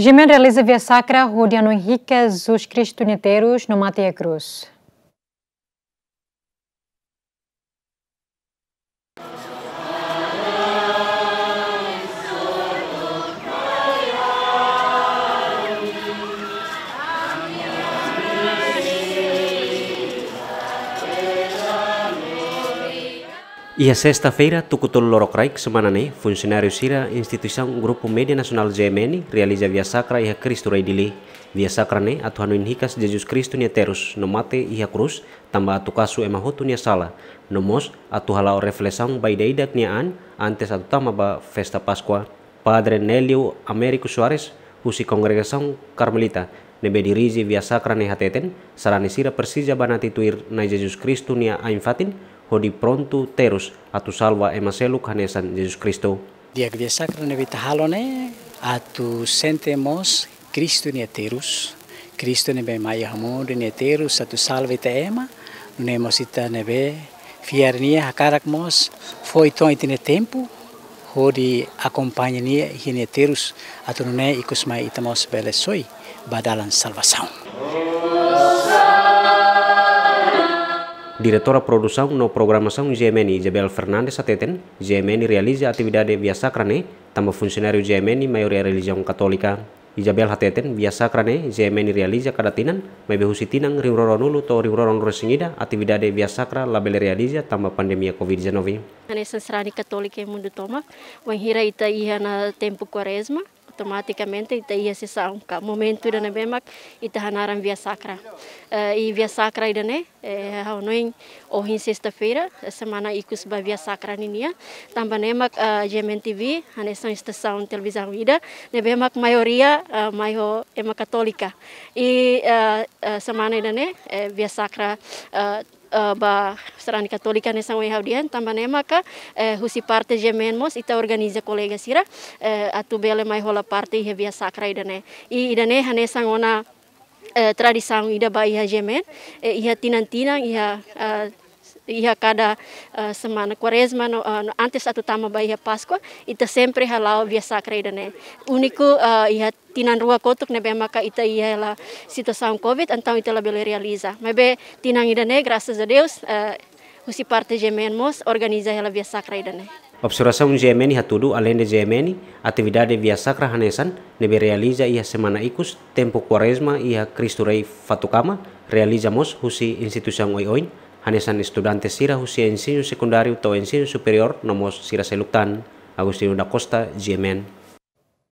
Jimen realiza via sacra rodeando Henrique Jesus Cristo Neteiros no Matia Cruz. Ia sexta-feira, Tucutul Lorocraic, semanane, funcionário Sira, instituição Grupo Média Nacional GMN realiza via sacra e a Cristo Rei Dili. Via sacra ne atuano inhikas Jesus Cristo nieteros, no mate e a cruz, tamba atu kasu emahotu nia sala. Nomos, atu halau reflexão deidak nia an, antes atu tama ba festa Páscoa. Padre Nelio Américo Soares, husi congregação Carmelita, nebe dirige via sacra ne hateten, sarane sira persija banatituir na Jesus Cristo nia ainfatin, χωρί πρόντου τέρους ατου σάλβα εμασέλου κανέσαν Ιησούς Χριστού. Διακδιασάκρανε βιταχάλωνε ατου σέντε μας Χριστούν ιατήρους, Χριστούν εμπέ μάγια χαμούν δεν ιατήρους ατου σάλβα τα αίμα, νέ μας ήταν εμπέ φιαρνία χακάρακ μας φοητών την ετέμπου, χωρί ακομπάνιανία γιν ιατήρους ατου νέ οικοσμάει ήταν μας βέλε μπαδάλαν σάλβασάουν. Diretora produção no programação GMN Isabel Fernandes Ateten, GMN realiza atividade via sacrane, tamo funcionário GMN maioria religião católica. Isabel Ateten, via sacrane, GMN realiza cada tinan, mai behusi tinang riuroron ulu to riuroron resingida, atividade via sacra label realiza tamo pandemia COVID-19. Nessa serani católica mundo toma, wanhira ita iha na tempo quaresma, automaticamente ita ia sessão, momento da nebemac ita hanaran via sacra e via sacra irane e eh, o hin sexta-feira eh, semana ikus ba via sacra ninia ne mak jemen tv hanesan estação televisão ida be mak maioria maiho ema católica e semana e via sacra Uh, ba serani católica nessa hau haudian tambane maka eh, husi parte jemen mos ita organiza kolega sira eh, atu bele mai hola parte via sacra idane i idane hanesa ngona Eh, tradisang ida ba jemen jemen eh, iha ia tinantinang ia uh, eh, ia kada semana kuaresma no, antes atu tama ba iha páscoa ita sempre halau via sacra ida ne uniku iha ia tinan rua kotuk nebe maka ita ia la sitosang covid antau ita la bele realiza mebe tinang ida ne grasa a Deus usi parte jemen mos organiza hela via sacra ida ne Observação gemeni hatudu além de gemeni, atividade via sacra hanesan, nebe realiza ia semana ikus, tempo quaresma ia Kristu Rei Fatukama, realizamos husi instituição oi oin, hanesan estudante sira husi ensino secundário to ensino superior nomos sira seluktan, Agustino da Costa, Gemen.